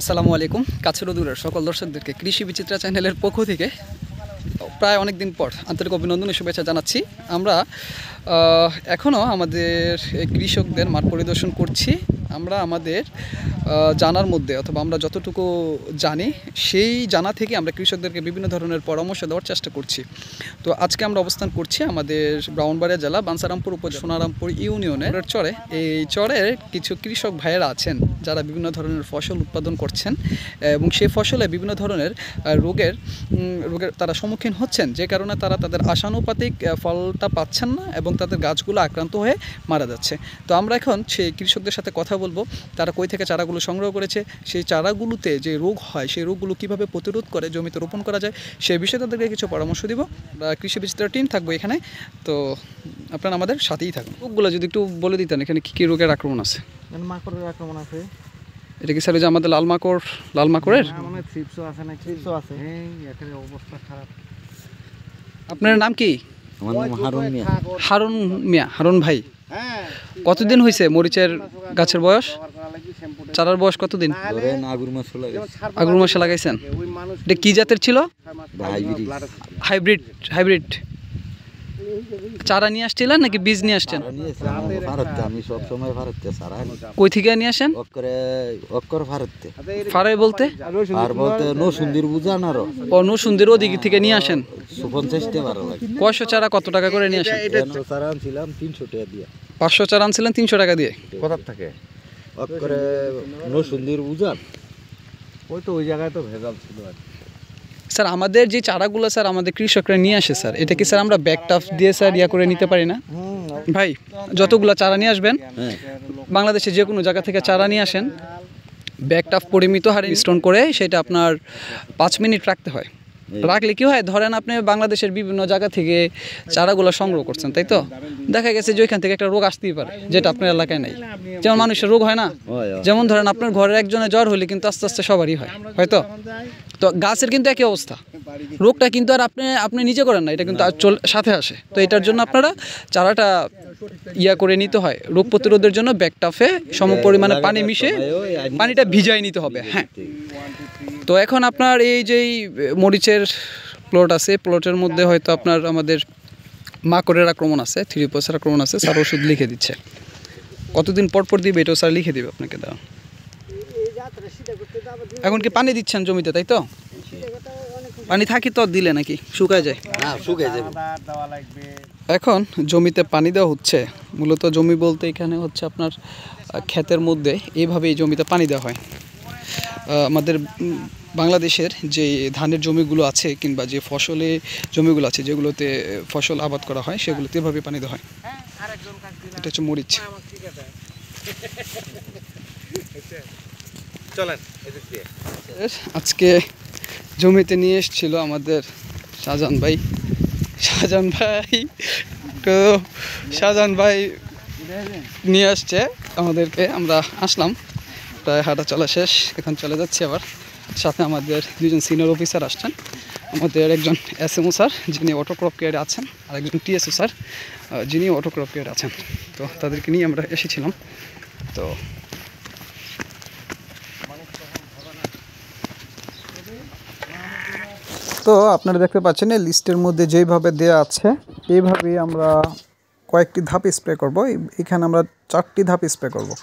আসসালামু আলাইকুম কাছের দূরের সকল দর্শকদেরকে কৃষি বিচিত্রা চ্যানেলের পক্ষ থেকে প্রায় অনেক দিন পর আন্তরিক অভিনন্দন শুভেচ্ছা জানাচ্ছি আমরা এখনও আমাদের কৃষকদের মাঠ পরিদর্শন করছি আমরা আমাদের জানার মধ্যে অথবা আমরা যতটুকু জানি সেই জানা থেকে আমরা কৃষকদেরকে বিভিন্ন ধরনের পরামর্শ দেওয়ার চেষ্টা করছি তো আজকে আমরা অবস্থান করছি আমাদের ব্রাহ্মণবাড়িয়া জেলা বানসারামপুর উপজেলা সোনারামপুর ইউনিয়নের চরে এই চরের কিছু কৃষক ভাইয়েরা আছেন যারা বিভিন্ন ধরনের ফসল উৎপাদন করছেন এবং সেই ফসলে বিভিন্ন ধরনের রোগের রোগের তারা সম্মুখীন হচ্ছেন যে কারণে তারা তাদের আশানুপাতিক ফলটা পাচ্ছেন না এবং তাদের গাছগুলো আক্রান্ত হয়ে মারা যাচ্ছে তো আমরা এখন সেই কৃষকদের সাথে কথা বলবো তারা কই থেকে চারাগুলো সংগ্রহ করেছে সেই চারাগুলোতে যে রোগ হয় সেই রোগগুলো কিভাবে প্রতিরোধ করে জমিতে রোপণ করা যায় সে বিষয়ে তাদেরকে কিছু পরামর্শ দিব বা কৃষি বিস্তার টিম থাকবো এখানে তো আপনারা আমাদের সাথেই থাকবেন রোগগুলো যদি একটু বলে দিতেন এখানে কী কী রোগের আক্রমণ আছে মাকড়ের আক্রমণ আছে এটা কি স্যার যে আমাদের লাল মাকড় লাল মাকড়ের হ্যাঁ, মানে অবস্থা খারাপ আপনার নাম কি হারুন মিয়া হারুন ভাই হ্যাঁ, কতদিন হয়েছে মরিচের গাছের বয়স চারার বয়স কতদিন আগুর মাসে লাগাইছেন এটা কি জাতের ছিল হাইব্রিড হাইব্রিড চারা নিয়ে আসছিলেন নাকি বীজ নিয়ে আসছেন ভারতে আমি সব সময় ভারতে সারা কই থেকে নিয়ে আসেন অক্করে অক্কর ভারতে আচ্ছা, ফারে বলতে আর বলতে নো সুন্দর বুঝান আর ও নো সুন্দর ওদিক থেকে নিয়ে আসেন পঞ্চাশটা বারো লাগে কয়শো চারা কত টাকা করে নিয়ে আসেন চারা আনছিলাম তিনশো টাকা দিয়ে পাঁচশো চারা আনছিলেন তিনশো টাকা দিয়ে কোথার থেকে অক্করে নো সুন্দর বুঝান ওই তো ওই জায়গায় তো ভেজাল ছিল আর স্যার আমাদের যে চারাগুলো স্যার আমাদের কৃষকরা নিয়ে আসে স্যার এটা কি স্যার আমরা ব্যাক টাফ দিয়ে স্যার ইয়া করে নিতে পারি না ভাই যতগুলো চারা নিয়ে আসবেন বাংলাদেশে যে কোনো জায়গা থেকে চারা নিয়ে আসেন ব্যাক টাফ পরিমিত হারে স্টোন করে সেটা আপনার পাঁচ মিনিট রাখতে হয় রাখলে কি হয় ধরেন আপনি বাংলাদেশের বিভিন্ন জায়গা থেকে চারাগুলো সংগ্রহ করছেন তাই তো দেখা গেছে যে ওইখান থেকে একটা রোগ আসতেই পারে যেটা আপনার এলাকায় নেই যেমন মানুষের রোগ হয় না যেমন ধরেন আপনার ঘরের একজনের জ্বর হলে কিন্তু আস্তে আস্তে সবারই হয় হয়তো তো গাছের কিন্তু একই অবস্থা রোগটা কিন্তু আর আপনি আপনি নিজে করেন না এটা কিন্তু সাথে আসে তো এটার জন্য আপনারা চারাটা ইয়া করে নিতে হয় রোগ প্রতিরোধের জন্য ব্যাকটাফে সম পরিমাণে পানি মিশে পানিটা ভিজাই নিতে হবে হ্যাঁ তো এখন আপনার এই যেই মরিচের প্লট আছে প্লটের মধ্যে হয়তো আপনার আমাদের মাকড়ের আক্রমণ আছে থ্রি থ্রিপোসের আক্রমণ আছে স্যার ওষুধ লিখে দিচ্ছে কতদিন পর পর দিবে এটাও স্যার লিখে দিবে আপনাকে দাও এখন কি পানি দিচ্ছেন জমিতে তাই তো পানি থাকি তো দিলে নাকি শুকায় যায় শুকায় এখন জমিতে পানি দেওয়া হচ্ছে মূলত জমি বলতে এখানে হচ্ছে আপনার ক্ষেতের মধ্যে এইভাবে এই জমিতে পানি দেওয়া হয় আমাদের বাংলাদেশের যে ধানের জমিগুলো আছে কিংবা যে ফসলে জমিগুলো আছে যেগুলোতে ফসল আবাদ করা হয় সেগুলোতে এভাবে পানি দেওয়া হয় এটা হচ্ছে মরিচ আজকে জমিতে নিয়ে এসছিল আমাদের শাহজাহান ভাই শাহজাহান ভাই তো শাহজাহান ভাই নিয়ে আসছে আমাদেরকে আমরা আসলাম প্রায় হাঁটা চলা শেষ এখন চলে যাচ্ছি আবার সাথে আমাদের দুজন সিনিয়র অফিসার আসছেন আমাদের একজন এস এম ও স্যার যিনি অটোক্রপ কেয়ারে আছেন আর একজন টিএসও স্যার যিনি অটোক্রপ কেয়ারে আছেন তো তাদেরকে নিয়ে আমরা এসেছিলাম তো তো আপনারা দেখতে পাচ্ছেন এই লিস্টের মধ্যে যেইভাবে দেয়া আছে এইভাবেই আমরা কয়েকটি ধাপ স্প্রে করব এখানে আমরা চারটি ধাপ স্প্রে করবো